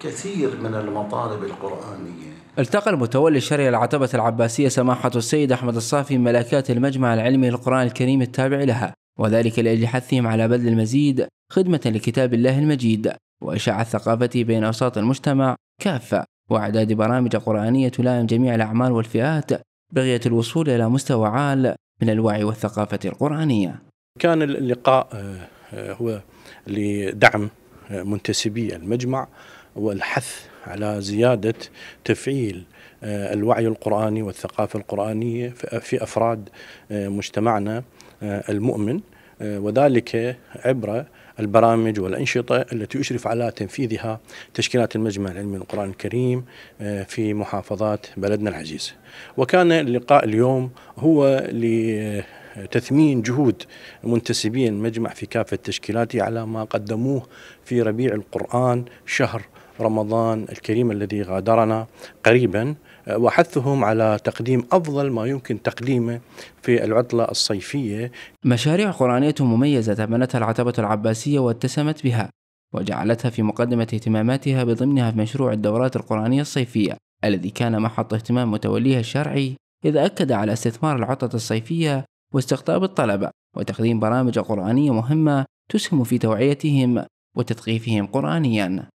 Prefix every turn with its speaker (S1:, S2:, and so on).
S1: كثير من المطالب القرآنية
S2: التقى المتولي الشرعي العتبة العباسية سماحة السيد أحمد الصافي ملكات المجمع العلمي للقرآن الكريم التابع لها وذلك لأجل حثهم على بذل المزيد خدمة لكتاب الله المجيد وإشاعة ثقافته بين أوساط المجتمع كافة وإعداد برامج قرآنية تلائم جميع الأعمال والفئات بغية الوصول إلى مستوى عال من الوعي والثقافة القرآنية كان
S1: اللقاء آه، آه، هو لدعم آه، منتسبي المجمع والحث على زيادة تفعيل آه، الوعي القرآني والثقافة القرآنية في أفراد آه، مجتمعنا آه، المؤمن وذلك عبر البرامج والأنشطة التي يشرف على تنفيذها تشكيلات المجمع العلمي للقرآن الكريم في محافظات بلدنا العزيز. وكان اللقاء اليوم هو تثمين جهود منتسبين مجمع في كافة تشكيلاته على ما قدموه في ربيع القرآن شهر رمضان الكريم الذي غادرنا قريبا وحثهم على تقديم
S2: أفضل ما يمكن تقديمه في العطلة الصيفية مشاريع قرآنية مميزة تبنتها العتبة العباسية واتسمت بها وجعلتها في مقدمة اهتماماتها بضمنها في مشروع الدورات القرآنية الصيفية الذي كان محط اهتمام متوليها الشرعي إذا أكد على استثمار العطلة الصيفية واستقطاب الطلبة وتقديم برامج قرآنية مهمة تسهم في توعيتهم وتثقيفهم قرآنيا